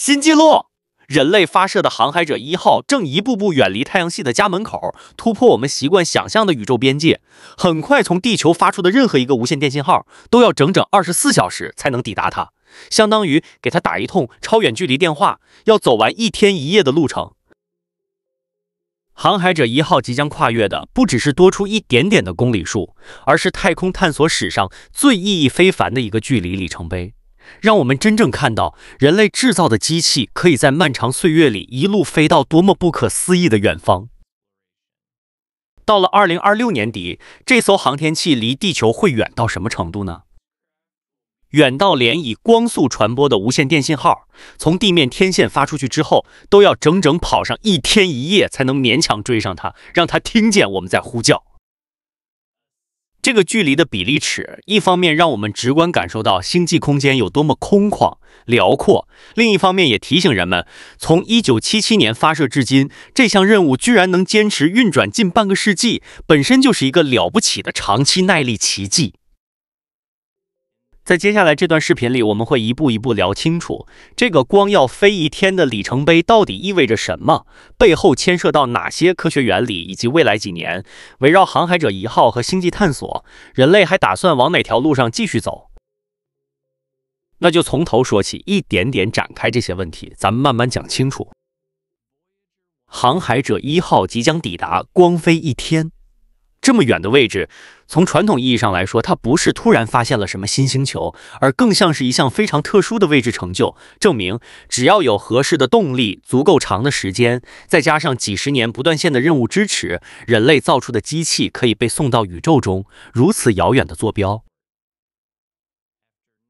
新纪录！人类发射的航海者一号正一步步远离太阳系的家门口，突破我们习惯想象的宇宙边界。很快，从地球发出的任何一个无线电信号，都要整整二十四小时才能抵达它，相当于给他打一通超远距离电话，要走完一天一夜的路程。航海者一号即将跨越的，不只是多出一点点的公里数，而是太空探索史上最意义非凡的一个距离里程碑。让我们真正看到，人类制造的机器可以在漫长岁月里一路飞到多么不可思议的远方。到了二零二六年底，这艘航天器离地球会远到什么程度呢？远到连以光速传播的无线电信号，从地面天线发出去之后，都要整整跑上一天一夜才能勉强追上它，让它听见我们在呼叫。这个距离的比例尺，一方面让我们直观感受到星际空间有多么空旷辽阔，另一方面也提醒人们，从1977年发射至今，这项任务居然能坚持运转近半个世纪，本身就是一个了不起的长期耐力奇迹。在接下来这段视频里，我们会一步一步聊清楚这个“光要飞一天”的里程碑到底意味着什么，背后牵涉到哪些科学原理，以及未来几年围绕“航海者一号”和星际探索，人类还打算往哪条路上继续走。那就从头说起，一点点展开这些问题，咱们慢慢讲清楚。航海者一号即将抵达光飞一天这么远的位置。从传统意义上来说，它不是突然发现了什么新星球，而更像是一项非常特殊的位置成就，证明只要有合适的动力、足够长的时间，再加上几十年不断线的任务支持，人类造出的机器可以被送到宇宙中如此遥远的坐标。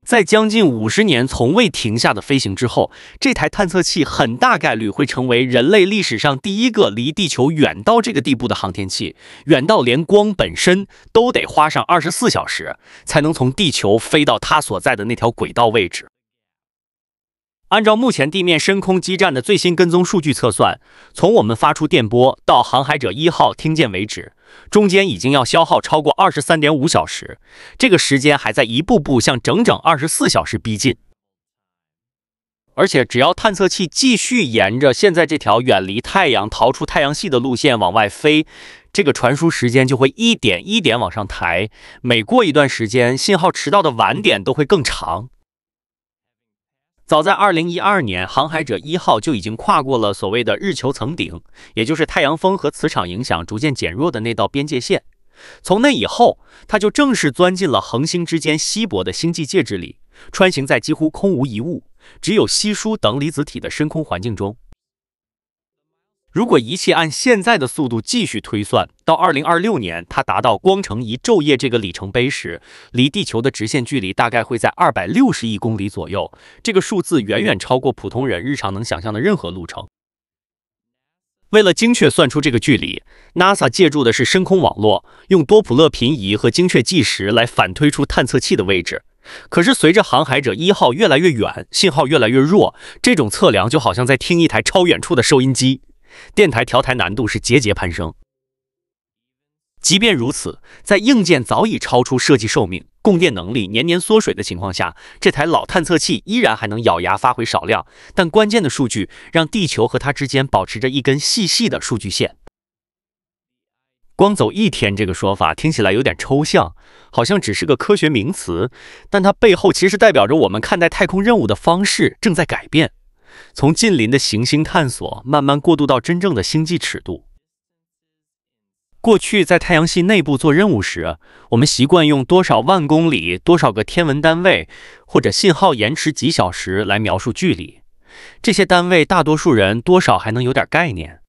在将近五十年从未停下的飞行之后，这台探测器很大概率会成为人类历史上第一个离地球远到这个地步的航天器，远到连光本身都得花上二十四小时才能从地球飞到它所在的那条轨道位置。按照目前地面深空基站的最新跟踪数据测算，从我们发出电波到航海者一号听见为止。中间已经要消耗超过二十三点五小时，这个时间还在一步步向整整二十四小时逼近。而且，只要探测器继续沿着现在这条远离太阳、逃出太阳系的路线往外飞，这个传输时间就会一点一点往上抬。每过一段时间，信号迟到的晚点都会更长。早在二零一二年，航海者一号就已经跨过了所谓的日球层顶，也就是太阳风和磁场影响逐渐减弱的那道边界线。从那以后，它就正式钻进了恒星之间稀薄的星际介质里，穿行在几乎空无一物、只有稀疏等离子体的深空环境中。如果仪器按现在的速度继续推算，到二零二六年它达到光程一昼夜这个里程碑时，离地球的直线距离大概会在二百六十亿公里左右。这个数字远远超过普通人日常能想象的任何路程。为了精确算出这个距离，NASA 借助的是深空网络，用多普勒频移和精确计时来反推出探测器的位置。可是随着航海者一号越来越远，信号越来越弱，这种测量就好像在听一台超远处的收音机。电台调台难度是节节攀升。即便如此，在硬件早已超出设计寿命、供电能力年年缩水的情况下，这台老探测器依然还能咬牙发挥少量但关键的数据，让地球和它之间保持着一根细细的数据线。光走一天这个说法听起来有点抽象，好像只是个科学名词，但它背后其实代表着我们看待太空任务的方式正在改变。从近邻的行星探索慢慢过渡到真正的星际尺度。过去在太阳系内部做任务时，我们习惯用多少万公里、多少个天文单位或者信号延迟几小时来描述距离。这些单位大多数人多少还能有点概念。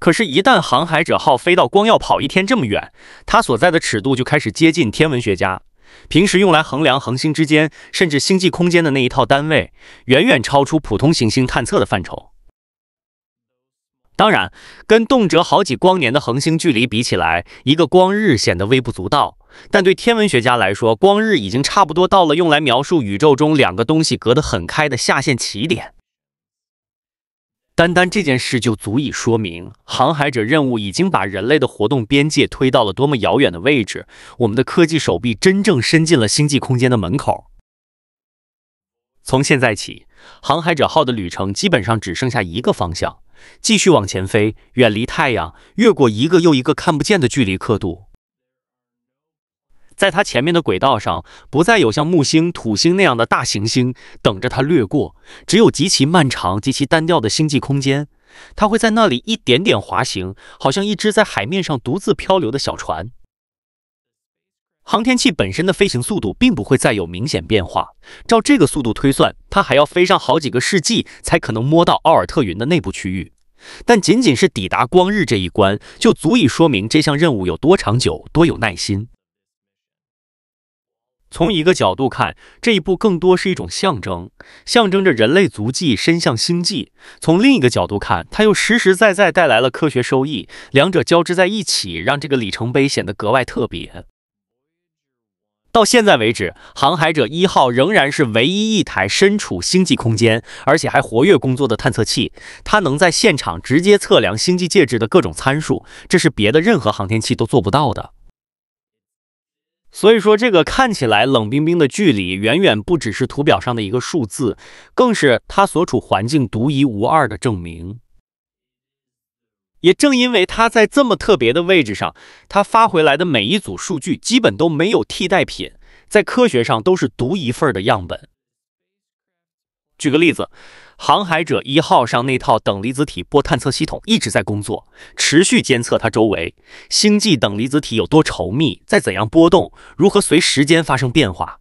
可是，一旦航海者号飞到光要跑一天这么远，它所在的尺度就开始接近天文学家。平时用来衡量恒星之间，甚至星际空间的那一套单位，远远超出普通行星探测的范畴。当然，跟动辄好几光年的恒星距离比起来，一个光日显得微不足道。但对天文学家来说，光日已经差不多到了用来描述宇宙中两个东西隔得很开的下限起点。单单这件事就足以说明，航海者任务已经把人类的活动边界推到了多么遥远的位置。我们的科技手臂真正伸进了星际空间的门口。从现在起，航海者号的旅程基本上只剩下一个方向：继续往前飞，远离太阳，越过一个又一个看不见的距离刻度。在它前面的轨道上，不再有像木星、土星那样的大行星等着它掠过，只有极其漫长、极其单调的星际空间。它会在那里一点点滑行，好像一只在海面上独自漂流的小船。航天器本身的飞行速度并不会再有明显变化。照这个速度推算，它还要飞上好几个世纪才可能摸到奥尔特云的内部区域。但仅仅是抵达光日这一关，就足以说明这项任务有多长久、多有耐心。从一个角度看，这一步更多是一种象征，象征着人类足迹伸向星际；从另一个角度看，它又实实在在带来了科学收益。两者交织在一起，让这个里程碑显得格外特别。到现在为止，航海者一号仍然是唯一一台身处星际空间而且还活跃工作的探测器。它能在现场直接测量星际介质的各种参数，这是别的任何航天器都做不到的。所以说，这个看起来冷冰冰的距离，远远不只是图表上的一个数字，更是它所处环境独一无二的证明。也正因为它在这么特别的位置上，它发回来的每一组数据基本都没有替代品，在科学上都是独一份的样本。举个例子。航海者一号上那套等离子体波探测系统一直在工作，持续监测它周围星际等离子体有多稠密，在怎样波动，如何随时间发生变化。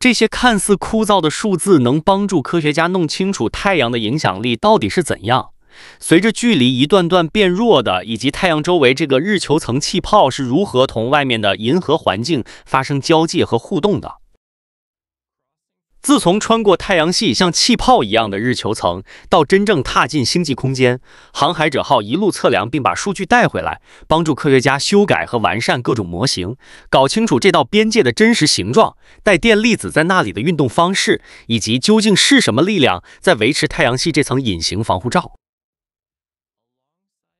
这些看似枯燥的数字，能帮助科学家弄清楚太阳的影响力到底是怎样随着距离一段段变弱的，以及太阳周围这个日球层气泡是如何同外面的银河环境发生交界和互动的。自从穿过太阳系像气泡一样的日球层，到真正踏进星际空间，航海者号一路测量并把数据带回来，帮助科学家修改和完善各种模型，搞清楚这道边界的真实形状、带电粒子在那里的运动方式，以及究竟是什么力量在维持太阳系这层隐形防护罩。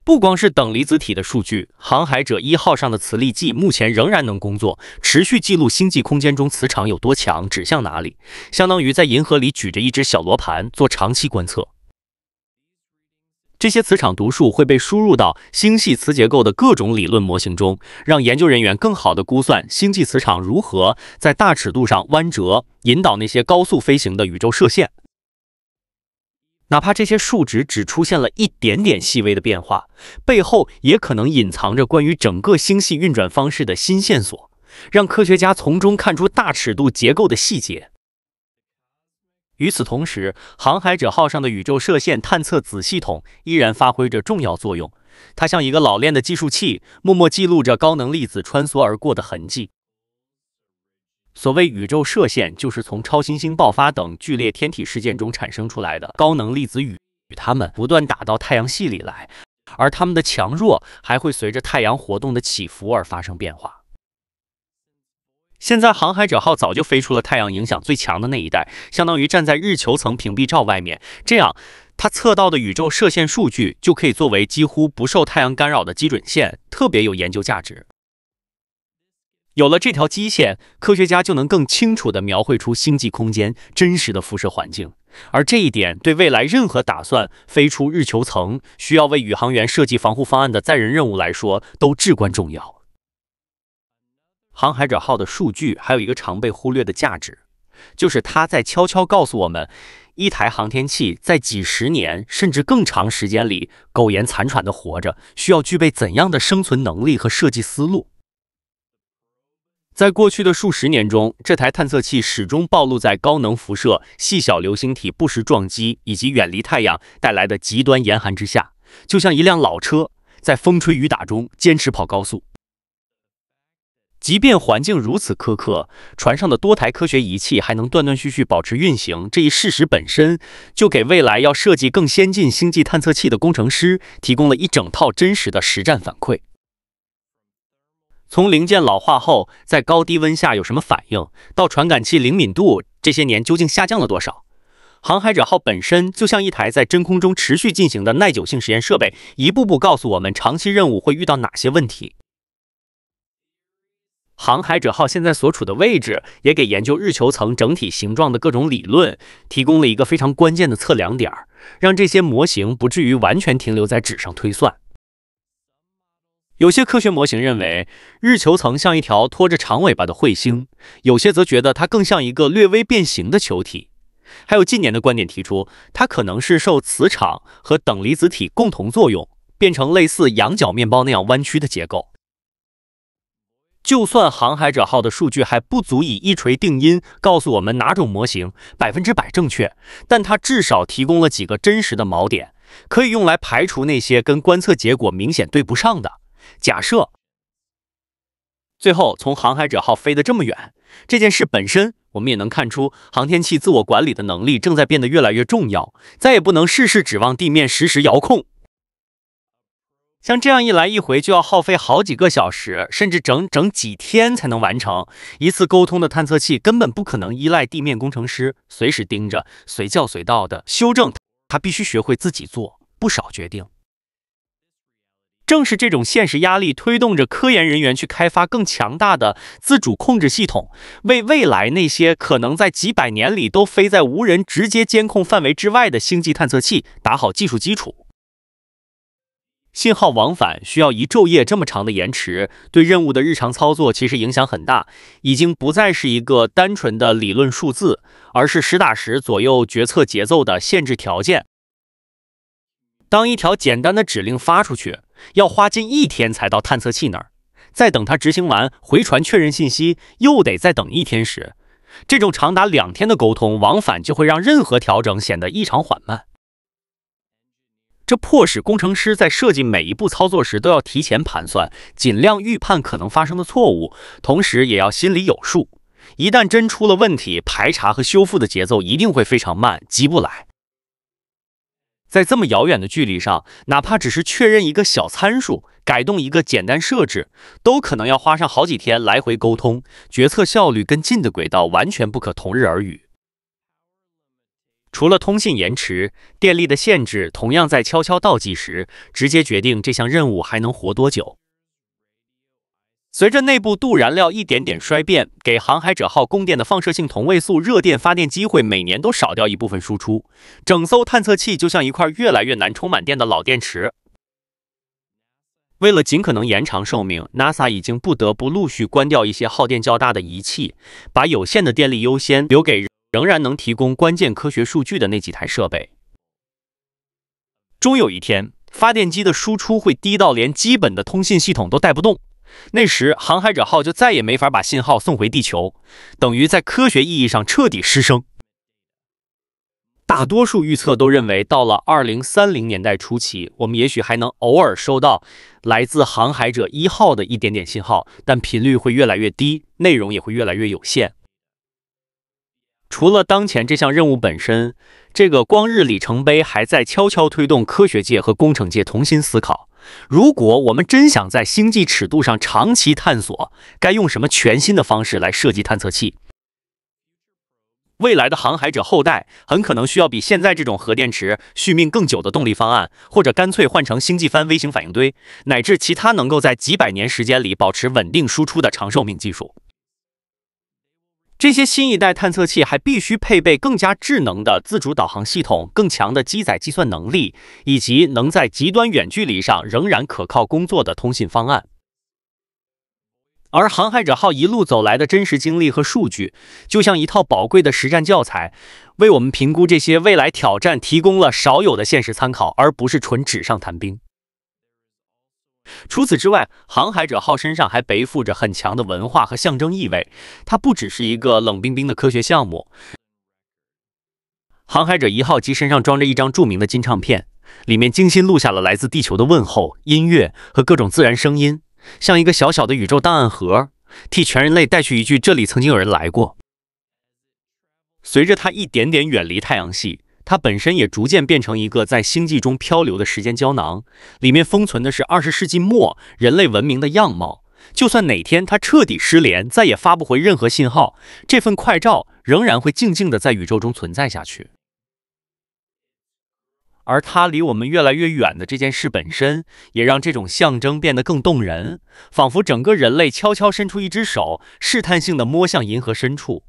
不光是等离子体的数据，航海者一号上的磁力计目前仍然能工作，持续记录星际空间中磁场有多强，指向哪里，相当于在银河里举着一只小罗盘做长期观测。这些磁场读数会被输入到星系磁结构的各种理论模型中，让研究人员更好地估算星际磁场如何在大尺度上弯折，引导那些高速飞行的宇宙射线。哪怕这些数值只出现了一点点细微的变化，背后也可能隐藏着关于整个星系运转方式的新线索，让科学家从中看出大尺度结构的细节。与此同时，航海者号上的宇宙射线探测子系统依然发挥着重要作用，它像一个老练的计数器，默默记录着高能粒子穿梭而过的痕迹。所谓宇宙射线，就是从超新星爆发等剧烈天体事件中产生出来的高能粒子与它们不断打到太阳系里来，而它们的强弱还会随着太阳活动的起伏而发生变化。现在航海者号早就飞出了太阳影响最强的那一带，相当于站在日球层屏蔽罩外面，这样它测到的宇宙射线数据就可以作为几乎不受太阳干扰的基准线，特别有研究价值。有了这条基线，科学家就能更清楚地描绘出星际空间真实的辐射环境，而这一点对未来任何打算飞出日球层、需要为宇航员设计防护方案的载人任务来说都至关重要。航海者号的数据还有一个常被忽略的价值，就是它在悄悄告诉我们，一台航天器在几十年甚至更长时间里苟延残喘地活着，需要具备怎样的生存能力和设计思路。在过去的数十年中，这台探测器始终暴露在高能辐射、细小流星体不时撞击，以及远离太阳带来的极端严寒之下，就像一辆老车在风吹雨打中坚持跑高速。即便环境如此苛刻，船上的多台科学仪器还能断断续续保持运行，这一事实本身就给未来要设计更先进星际探测器的工程师提供了一整套真实的实战反馈。从零件老化后在高低温下有什么反应，到传感器灵敏度这些年究竟下降了多少？航海者号本身就像一台在真空中持续进行的耐久性实验设备，一步步告诉我们长期任务会遇到哪些问题。航海者号现在所处的位置，也给研究日球层整体形状的各种理论提供了一个非常关键的测量点，让这些模型不至于完全停留在纸上推算。有些科学模型认为日球层像一条拖着长尾巴的彗星，有些则觉得它更像一个略微变形的球体，还有近年的观点提出，它可能是受磁场和等离子体共同作用，变成类似羊角面包那样弯曲的结构。就算航海者号的数据还不足以一锤定音，告诉我们哪种模型百分之百正确，但它至少提供了几个真实的锚点，可以用来排除那些跟观测结果明显对不上的。假设，最后从航海者号飞得这么远这件事本身，我们也能看出航天器自我管理的能力正在变得越来越重要，再也不能事事指望地面实时遥控。像这样一来一回就要耗费好几个小时，甚至整整几天才能完成一次沟通的探测器，根本不可能依赖地面工程师随时盯着，随叫随到的修正。它必须学会自己做不少决定。正是这种现实压力，推动着科研人员去开发更强大的自主控制系统，为未来那些可能在几百年里都飞在无人直接监控范围之外的星际探测器打好技术基础。信号往返需要一昼夜这么长的延迟，对任务的日常操作其实影响很大，已经不再是一个单纯的理论数字，而是实打实左右决策节奏的限制条件。当一条简单的指令发出去，要花近一天才到探测器那儿，再等它执行完回传确认信息，又得再等一天时，这种长达两天的沟通往返，就会让任何调整显得异常缓慢。这迫使工程师在设计每一步操作时都要提前盘算，尽量预判可能发生的错误，同时也要心里有数。一旦真出了问题，排查和修复的节奏一定会非常慢，急不来。在这么遥远的距离上，哪怕只是确认一个小参数、改动一个简单设置，都可能要花上好几天来回沟通，决策效率跟近的轨道完全不可同日而语。除了通信延迟，电力的限制同样在悄悄倒计时，直接决定这项任务还能活多久。随着内部镀燃料一点点衰变，给航海者号供电的放射性同位素热电发电机会每年都少掉一部分输出，整艘探测器就像一块越来越难充满电的老电池。为了尽可能延长寿命，NASA 已经不得不陆续关掉一些耗电较大的仪器，把有限的电力优先留给仍然能提供关键科学数据的那几台设备。终有一天，发电机的输出会低到连基本的通信系统都带不动。那时，航海者号就再也没法把信号送回地球，等于在科学意义上彻底失声。大多数预测都认为，到了二零三零年代初期，我们也许还能偶尔收到来自航海者一号的一点点信号，但频率会越来越低，内容也会越来越有限。除了当前这项任务本身，这个光日里程碑还在悄悄推动科学界和工程界重新思考。如果我们真想在星际尺度上长期探索，该用什么全新的方式来设计探测器？未来的航海者后代很可能需要比现在这种核电池续命更久的动力方案，或者干脆换成星际帆微型反应堆，乃至其他能够在几百年时间里保持稳定输出的长寿命技术。这些新一代探测器还必须配备更加智能的自主导航系统、更强的机载计算能力，以及能在极端远距离上仍然可靠工作的通信方案。而航海者号一路走来的真实经历和数据，就像一套宝贵的实战教材，为我们评估这些未来挑战提供了少有的现实参考，而不是纯纸上谈兵。除此之外，航海者号身上还背负着很强的文化和象征意味。它不只是一个冷冰冰的科学项目。航海者一号机身上装着一张著名的金唱片，里面精心录下了来自地球的问候、音乐和各种自然声音，像一个小小的宇宙档案盒，替全人类带去一句“这里曾经有人来过”。随着它一点点远离太阳系。它本身也逐渐变成一个在星际中漂流的时间胶囊，里面封存的是二十世纪末人类文明的样貌。就算哪天它彻底失联，再也发不回任何信号，这份快照仍然会静静地在宇宙中存在下去。而它离我们越来越远的这件事本身，也让这种象征变得更动人，仿佛整个人类悄悄伸出一只手，试探性地摸向银河深处。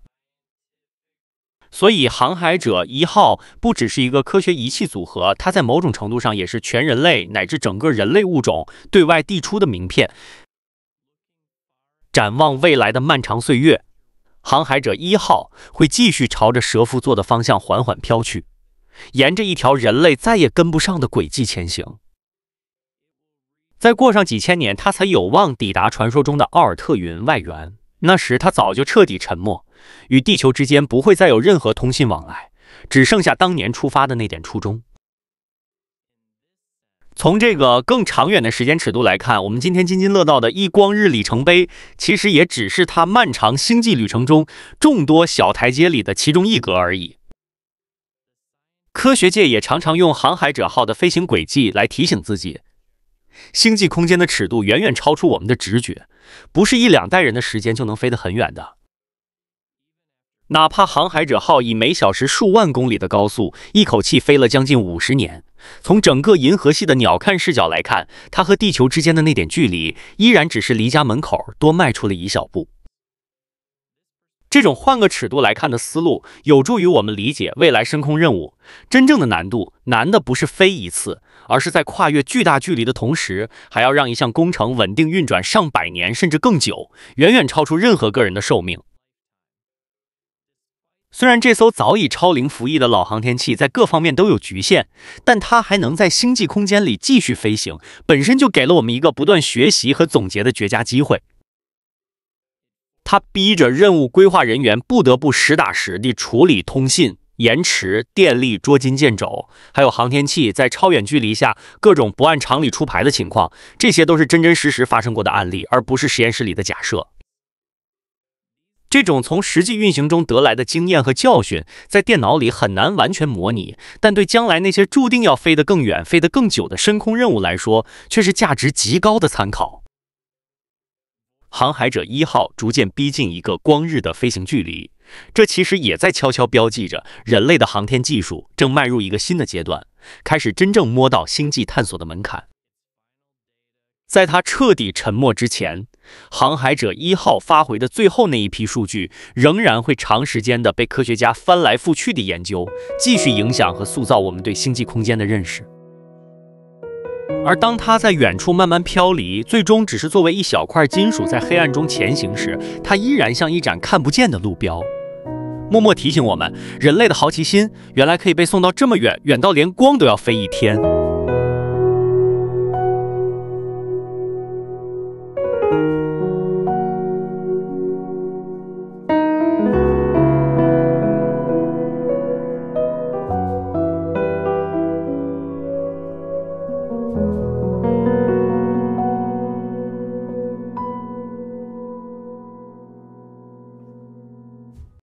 所以，航海者一号不只是一个科学仪器组合，它在某种程度上也是全人类乃至整个人类物种对外递出的名片。展望未来的漫长岁月，航海者一号会继续朝着蛇夫座的方向缓缓飘去，沿着一条人类再也跟不上的轨迹前行。再过上几千年，它才有望抵达传说中的奥尔特云外缘，那时它早就彻底沉没。与地球之间不会再有任何通信往来，只剩下当年出发的那点初衷。从这个更长远的时间尺度来看，我们今天津津乐道的一光日里程碑，其实也只是它漫长星际旅程中众多小台阶里的其中一格而已。科学界也常常用“航海者号”的飞行轨迹来提醒自己：星际空间的尺度远远超出我们的直觉，不是一两代人的时间就能飞得很远的。哪怕航海者号以每小时数万公里的高速，一口气飞了将近五十年，从整个银河系的鸟瞰视角来看，它和地球之间的那点距离，依然只是离家门口多迈出了一小步。这种换个尺度来看的思路，有助于我们理解未来深空任务真正的难度。难的不是飞一次，而是在跨越巨大距离的同时，还要让一项工程稳定运转上百年甚至更久，远远超出任何个人的寿命。虽然这艘早已超龄服役的老航天器在各方面都有局限，但它还能在星际空间里继续飞行，本身就给了我们一个不断学习和总结的绝佳机会。它逼着任务规划人员不得不实打实地处理通信延迟、电力捉襟见肘，还有航天器在超远距离下各种不按常理出牌的情况。这些都是真真实实发生过的案例，而不是实验室里的假设。这种从实际运行中得来的经验和教训，在电脑里很难完全模拟，但对将来那些注定要飞得更远、飞得更久的深空任务来说，却是价值极高的参考。航海者一号逐渐逼近一个光日的飞行距离，这其实也在悄悄标记着人类的航天技术正迈入一个新的阶段，开始真正摸到星际探索的门槛。在它彻底沉没之前。航海者一号发回的最后那一批数据，仍然会长时间的被科学家翻来覆去的研究，继续影响和塑造我们对星际空间的认识。而当它在远处慢慢飘离，最终只是作为一小块金属在黑暗中前行时，它依然像一盏看不见的路标，默默提醒我们：人类的好奇心，原来可以被送到这么远远到连光都要飞一天。